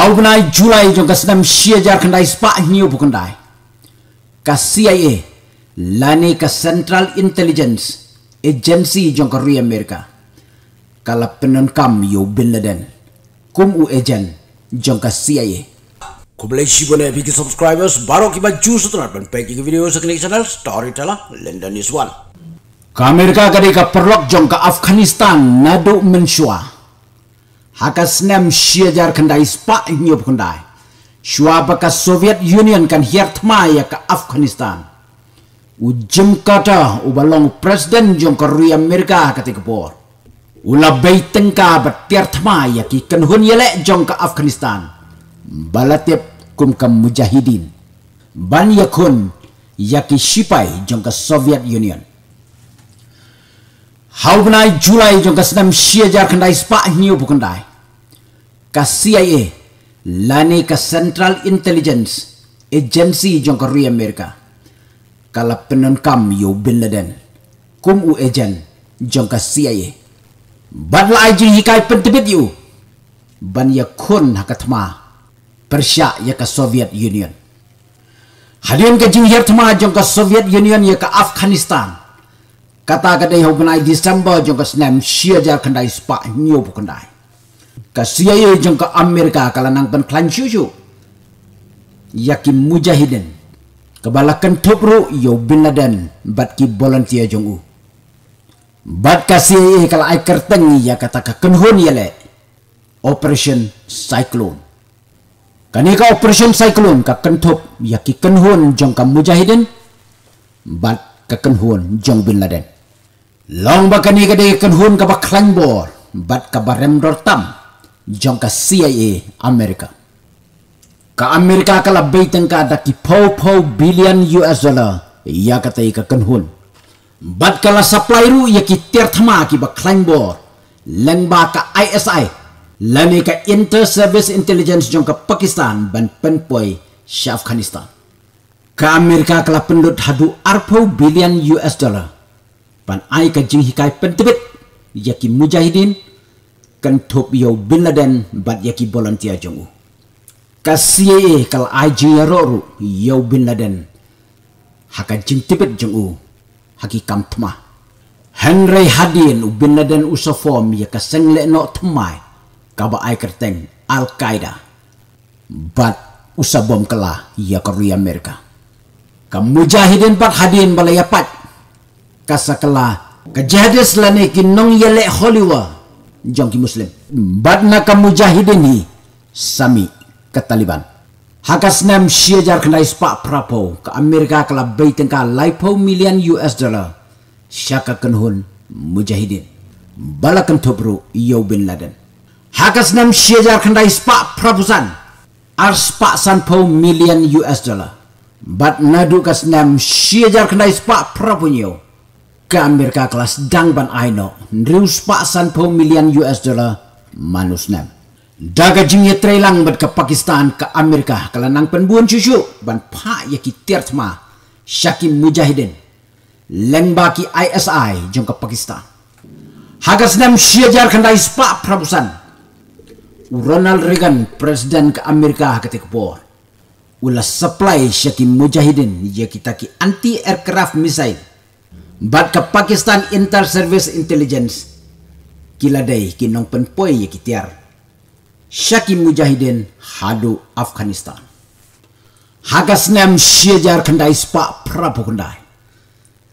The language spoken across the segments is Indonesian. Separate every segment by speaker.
Speaker 1: hau bunai julai jo gasnam shia jharkhand ai spa hiu bukundai ka cia lani ka central intelligence agency jo ka ri america kala penon kam yo bin laden kum u agent jo ka cia Kumulai Shibone Biki subscribers baru kibat jus sutra dan pagi video sekali channel Storyteller London is one. Ka Amerika kadi ka perlok jong ka Afghanistan nado menshua hakasnem shiajar kandai spa ispa kandai shuaba ka soviet union kan hiartma ya ka afghanistan ujim kata ubalong presiden jong ka rui amerika ka ula beiteng ka batiartma ya ki hun yele jong ka afghanistan balatep kum kam mujahidin ban yakun yaki shipai jong ka soviet union Hau benai Julai jong ka senam shiajar kandai spa nyob ka CIA lani ka Central Intelligence Agency jonka Ria Amerika kala penon kam yo Bin Laden kum u ejen jonka CIA badla aji hikai pentibit yu ban ya kun hakatma persia ya ka Soviet Union Hadian ke jing hier tma jonka Soviet Union ya ka Afghanistan kata kada yo benai December jonka snem sia jar kandai spa nyo ka CIA jong ka Amerika kala nang pen klan cucu yakin mujahidin kebalakan topru yo bin Laden bat ki volunteer jong u bat ka CIA kala ai kerteng ya kata ka kenhon yele operation cyclone kanika operation cyclone ka kentop yakin ki kenhon jong ka mujahidin bat ka kenhon jong bin Laden long bakani ka de kenhon ka klan bor bat ka barem dor tam jonka CIA America. Ka America kala baitan ka da ki pau pau billion US dollar ya kata ika kanhun. bad kala supply ru ya ki tiar thama ki ba climb board ka ISI lani ka inter service intelligence jonka Pakistan ban penpoi Afghanistan. Ka America kala pendut hadu arpo billion US dollar pan ai ka jinghikai pentibit ya ki mujahidin kan top yo bin bat yaki volunteer jongu kasie kal aji yaroru yo bin laden haka jing tibet jongu haki kam henry hadin u bin laden usafom ya kasengle no tmai kaba ai kerteng al qaeda bat usabom kala ya korea amerika kamujahidin bat hadin balayapat kasakala kejahadis lani kinong yelek Hollywood. jongki muslim badna ka mujahidin hi sami ka taliban hakas nam shejar khnai spa prapo ka amerika kala beitenka laipo million us dollar shaka kenhun mujahidin balakan thopro yo bin laden hakas nam shejar khnai spa prapusan ar spa san po million us dollar Bad nadu kas nam shejar khnai spa prapunyo Gamir ka kelas dangban aino rius paksan pemilihan US dollar manus Daga jingye trelang bad ke Pakistan ke Amerika kelanang penbuan cucu ban pak yaki tiartma Syakim Mujahidin. Lengbaki ISI jong ke Pakistan. Hagas nem syajar kandai spak prabusan. Ronald Reagan presiden ke Amerika ketika bor. Ulas supply Syakim Mujahidin ya kita anti aircraft missile ke Pakistan Inter Service Intelligence kila day kinong penpoy ye kitiar Syaki Mujahidin hadu Afghanistan hagas nem syejar kendai spa prabu kendai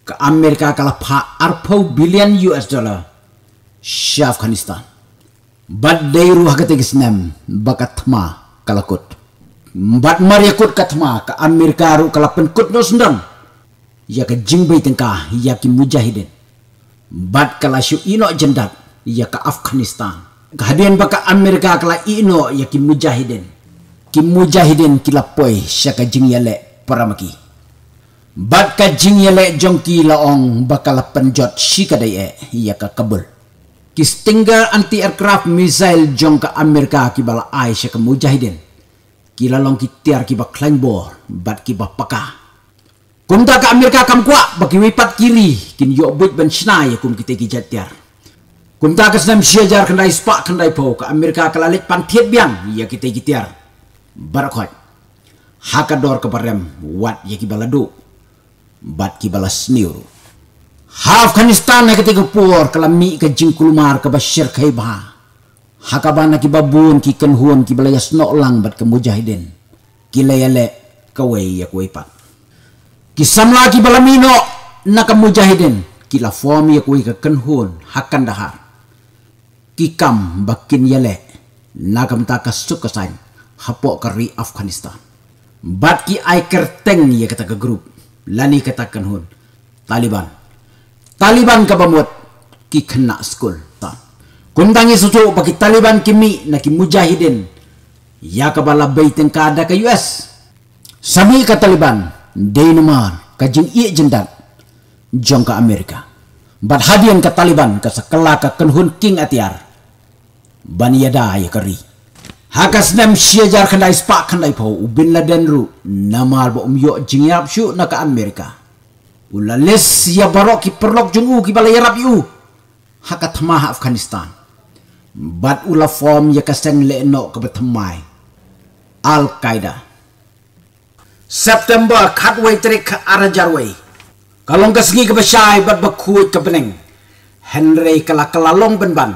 Speaker 1: ke Amerika kalah pa arpau billion US dollar Shia Afghanistan bad day ruh ketegis nem bakat ma kalakut bat maryakut katma ke Amerika ru kala penkut no sendang ya ke jingbei tengka ya ke mujahidin bat kala syu ino jendak, ya ke afghanistan kehadian baka amerika kala ino ya ke mujahidin ki mujahidin kila poi syaka jing yale paramaki bat ka jing yale jongki laong bakala penjot sikadai e ya ke kabul ki stinger anti aircraft missile jong ka amerika ki bala ai syaka mujahidin kila long ki tiar ki baklangbor bat ki bapakah Kunta ka Amerika kam kwa wipat kiri kin yobut ben shnai kum kiteki jatiar. Kunta ka snam siajar kendai spa kendai po ka Amerika kalalit pantiet biang ya kiteki tiar. Barakot. Hakador ke barem wat ya kibaladu. Bat kibalas niuru. Afghanistan ke tiga puar kalami ke jingkulmar ke Bashir kaiba. Hakabana ki babun ki kenhuan ki belayas noklang bat ke mujahidin. Kilayale kawai ya kuipat kisamla ki balamino naka mujahidin kila fomi ya kuika kenhun hakan dahar kikam bakin yale nagam taka sukasain hapok kari Afghanistan bat ki ai kerteng ya kata ke grup lani kata kenhun Taliban Taliban ka bamot ki kena school ta kundangi susu bagi Taliban kimi naki mujahidin ya kabala baiteng kada ke US Sami ka Taliban Denmark ka jing iya jendat jong Amerika bat hadian ka Taliban ka kenhun king atiar ban yada ya kari hakas nem syajar kandai spak kandai pau ubin la denru namar ba umyo jing yarap syu na Amerika ulales ya barok ki perlok jung u ki bala yarap yu hakat ma Afghanistan bat ula form ya kaseng le no ka Al Qaeda September khat wei trik arajar wei. Kalong kesngi ke bat bekuit ke bening. Henry kala kelalong benban.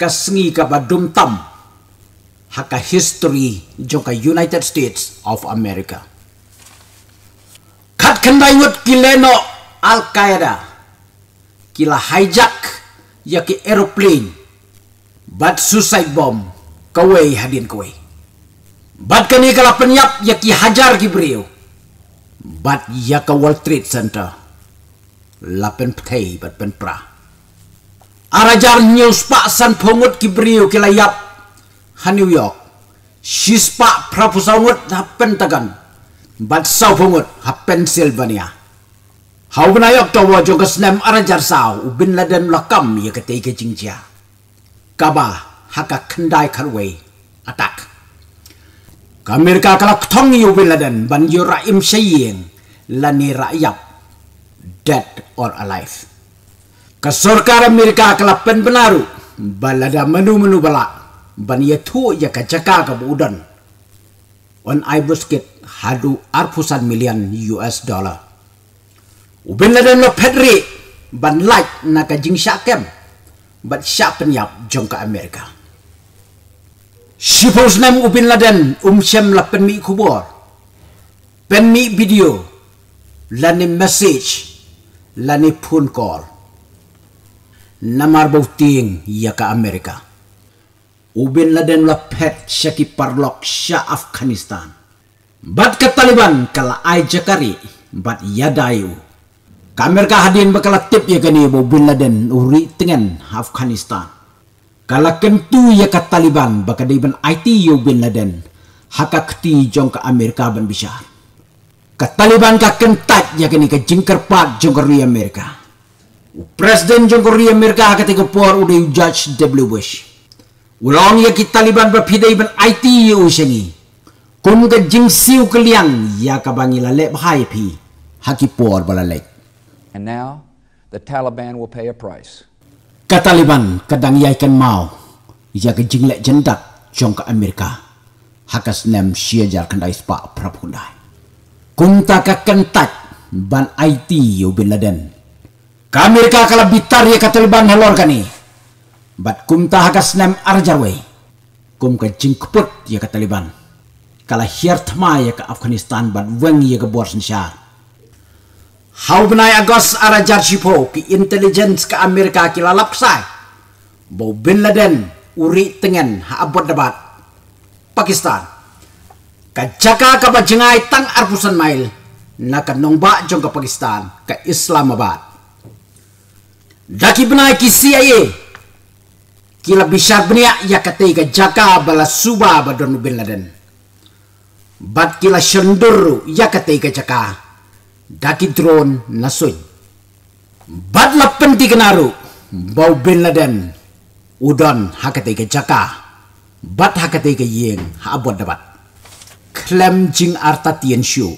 Speaker 1: Kesngi ke badum tam. Haka history joka United States of America. Khat kendai ngut kileno Al Qaeda. Kila hijack yaki aeroplane. Bat suicide bomb kawei hadin kawei. Bat kani penyap ya ki hajar ki brio. Bat ya World Trade Center. Lapen ptei bat pen pra. Arajar news pak san pongot ki brio ki layap. Ha New York. Shis pak prapusangot ha Pentagon. Bat sau pongot ha Pennsylvania. Hau benayok tawa joga snem arajar sau ubin laden lakam ya ketei ke Kaba haka kendai karwei atak. Kamirka kalak tong yu biladan ban yu raim saying lani rakyat dead or alive. Kasorkar Amerika kalak pen benaru balada menu menu bala ban ya tu ya kacaka kabudan. On ibusket hadu arpusan million US dollar. Ubin ladan lo pedri ban light na kajing syakem ban syak penyap jongka Amerika. Shipposnem nam Bin Laden umsem la pen mi kubor. Pen mi video. Lani message. Lani phone call. Namar bauting ya ka Amerika. Ubin Laden la pet syaki parlok sya Afghanistan. Bat ke Taliban kala ai jakari bat yadayu. Kamerka hadin bakal tip ya gani bu Bin Laden uri tengen Afghanistan. Kala kentu ya ka Taliban baka diban Aitiyo bin Laden haka keti jong ka Amerika ban bisa. Ka Taliban ka kentat ya kini ka jingker pat jong ka Amerika. U presiden jong ka Amerika haka tiga por udah judge W Bush. Ulang ya ki Taliban berpidai ban Aitiyo usengi. Kun ka siu keliang ya ka bangila lep hai pi haki balalek. And now the Taliban will pay a price. Taliban, kadang yaikan mau yaga jingle jendak ke amerika hakas nem siajar kandai spa prabhundai kunta ka kentak ban IT yo bin laden ka amerika kala bitar ya Taliban halor kani bat kunta hakas nem arjarwe kum ka jingkput ya Taliban, kala hiertma ya ke afghanistan ban weng ya ke borsin benay agos ara jarshipo ki intelligence ke Amerika ki lalap sai. Bo Bin Laden uri tengen ha abot dabat. Pakistan. Kajaka ka bajengai tang arpusan mail na kanongba jong ka Pakistan ka Islamabad. Daki benay ki CIA kila bisar benya ya katei ka jaka bala suba badon Bin Laden. Bat kila senduru ya katei ka jaka daki drone na soñ bat la penti kenaru bau bin laden udon hakate ke jaka bat hakate ke yeng abot dabat klem jing arta tien shu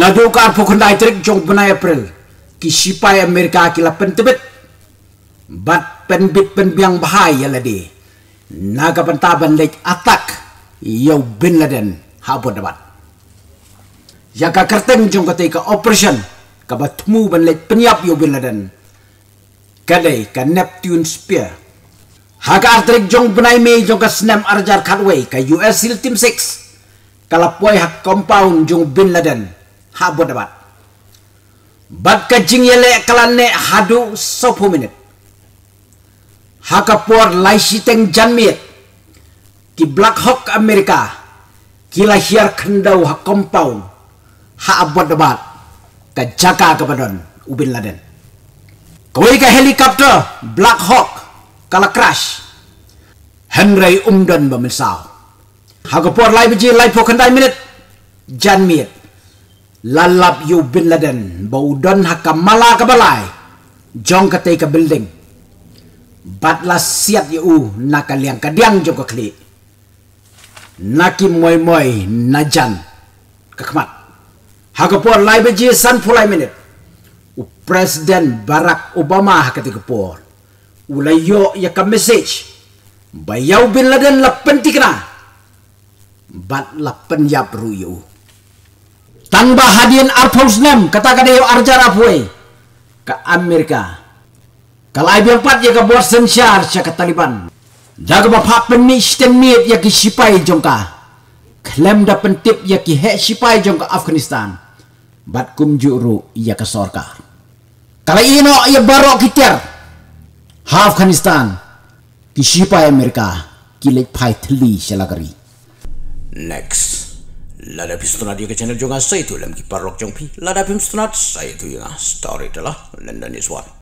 Speaker 1: lado kar pokondai trik jong benai april ki sipai amerika ki la pentebet bat penbit penbiang bahaya ladi naga pentaban lek atak yau bin laden habo debat. Jaka kerteng jong ketika ka operation ka batmu ban let penyap yo biladan. Kadai ka Neptune Spear. Haka artrik jong benai me jong ka snem arjar katway ka US SEAL Team 6. Kalapoy hak compound jong bin laden. Ha bodabat. Bat ka jing yele kalane hadu sopo minit. Haka por lai siteng janmiet. Ki Black Hawk Amerika. Kila hiar kendau hak compound ha abod bat ka jaka ka badon ubin laden kawai ka helikopter black hawk kala crash henry umdan ba misao ha ka por lai biji lai pokan dai minit jan miet lalap yu bin laden ba udon ha ka mala ka balai jong ka te ka building batla siat yu u liang ka diang jong ka kli naki moy moy najan kakmat hakapor live ji san pulai minute u president barack obama hakatikapor ulayo yaka message bayau bin laden lapen tikna bat lapen yap ruyu tangba hadian arpaus nem kata kada yo arjar apwe ka amerika kalai bi empat ya ka borsen syar sya ka taliban daga bapak phap ni shten miet ya ki sipai jongka klem da pentip ya ki he sipai jongka afghanistan bat kum juru ia ke sorka kala ino ia barok kitir Afghanistan kisipa shipa Amerika kilek pai thli shalagari next lada pistonat iya ke channel jonga sai tu lem ki parok jong pi lada pistonat sai tu iya story telah London is one